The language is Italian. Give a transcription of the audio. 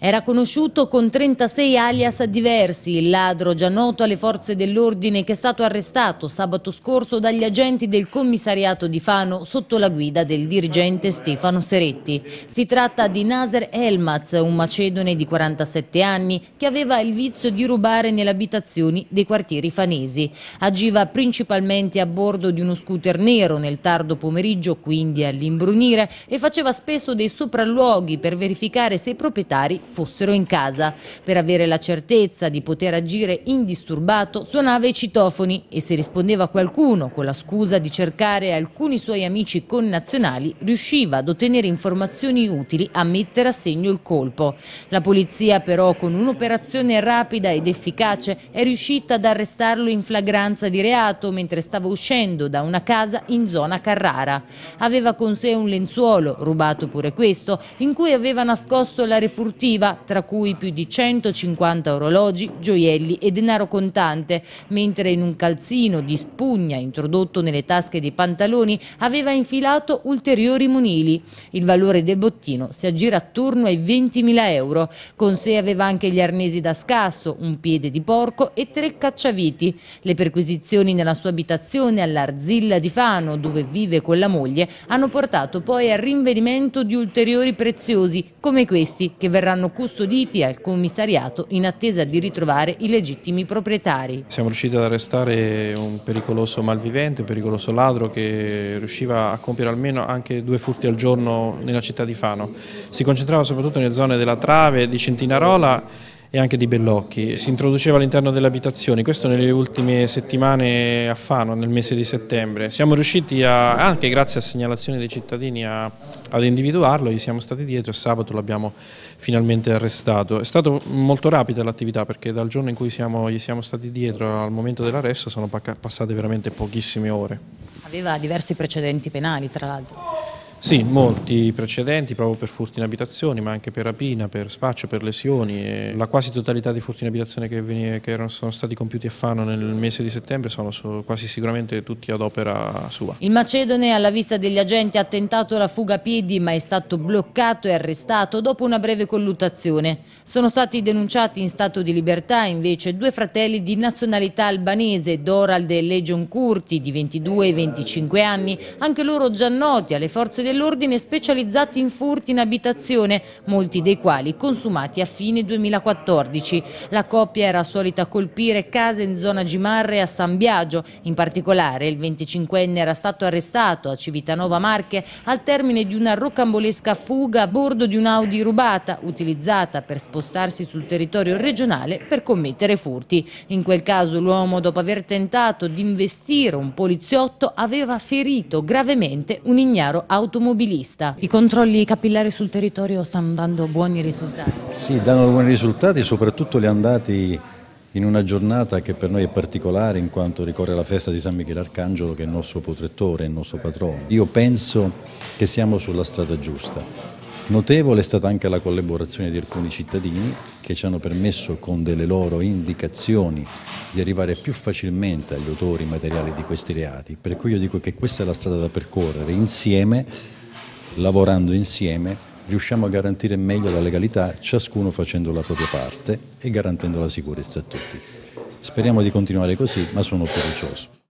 Era conosciuto con 36 alias diversi, il ladro già noto alle forze dell'ordine che è stato arrestato sabato scorso dagli agenti del commissariato di Fano sotto la guida del dirigente Stefano Seretti. Si tratta di Naser Elmaz, un macedone di 47 anni che aveva il vizio di rubare nelle abitazioni dei quartieri fanesi. Agiva principalmente a bordo di uno scooter nero nel tardo pomeriggio, quindi all'imbrunire, e faceva spesso dei sopralluoghi per verificare se i proprietari fossero in casa, per avere la certezza di poter agire indisturbato suonava i citofoni e se rispondeva qualcuno con la scusa di cercare alcuni suoi amici connazionali riusciva ad ottenere informazioni utili a mettere a segno il colpo. La polizia però con un'operazione rapida ed efficace è riuscita ad arrestarlo in flagranza di reato mentre stava uscendo da una casa in zona Carrara. Aveva con sé un lenzuolo, rubato pure questo, in cui aveva nascosto la refurtiva esplosiva, tra cui più di 150 orologi, gioielli e denaro contante, mentre in un calzino di spugna introdotto nelle tasche dei pantaloni aveva infilato ulteriori monili. Il valore del bottino si aggira attorno ai 20.000 euro. Con sé aveva anche gli arnesi da scasso, un piede di porco e tre cacciaviti. Le perquisizioni nella sua abitazione all'Arzilla di Fano, dove vive con la moglie, hanno portato poi al rinvenimento di ulteriori preziosi, come questi, che verranno sono custoditi al commissariato in attesa di ritrovare i legittimi proprietari. Siamo riusciti ad arrestare un pericoloso malvivente, un pericoloso ladro che riusciva a compiere almeno anche due furti al giorno nella città di Fano. Si concentrava soprattutto nelle zone della Trave, di Centinarola e anche di Bellocchi. Si introduceva all'interno delle abitazioni, questo nelle ultime settimane a Fano, nel mese di settembre. Siamo riusciti, a, anche grazie a segnalazioni dei cittadini, a, ad individuarlo, gli siamo stati dietro e sabato l'abbiamo finalmente arrestato. È stata molto rapida l'attività perché dal giorno in cui siamo, gli siamo stati dietro al momento dell'arresto sono passate veramente pochissime ore. Aveva diversi precedenti penali tra l'altro. Sì, molti precedenti proprio per furti in abitazioni, ma anche per rapina, per spaccio, per lesioni. La quasi totalità dei furti in abitazione che, veniva, che erano, sono stati compiuti a Fano nel mese di settembre sono su, quasi sicuramente tutti ad opera sua. Il Macedone alla vista degli agenti ha tentato la fuga a piedi ma è stato bloccato e arrestato dopo una breve colluttazione. Sono stati denunciati in stato di libertà invece due fratelli di nazionalità albanese, Dorald e Legion Curti di 22 e 25 anni, anche loro già noti alle forze di dell'ordine specializzati in furti in abitazione, molti dei quali consumati a fine 2014. La coppia era solita colpire case in zona Gimarre a San Biagio. In particolare il 25enne era stato arrestato a Civitanova Marche al termine di una rocambolesca fuga a bordo di un'Audi rubata, utilizzata per spostarsi sul territorio regionale per commettere furti. In quel caso l'uomo, dopo aver tentato di investire un poliziotto, aveva ferito gravemente un ignaro automobilista automobilista. I controlli capillari sul territorio stanno dando buoni risultati? Sì, danno buoni risultati, soprattutto li andati in una giornata che per noi è particolare in quanto ricorre la festa di San Michele Arcangelo che è il nostro protettore, il nostro patrono. Io penso che siamo sulla strada giusta. Notevole è stata anche la collaborazione di alcuni cittadini che ci hanno permesso con delle loro indicazioni di arrivare più facilmente agli autori materiali di questi reati, per cui io dico che questa è la strada da percorrere, insieme, lavorando insieme, riusciamo a garantire meglio la legalità, ciascuno facendo la propria parte e garantendo la sicurezza a tutti. Speriamo di continuare così, ma sono fiducioso.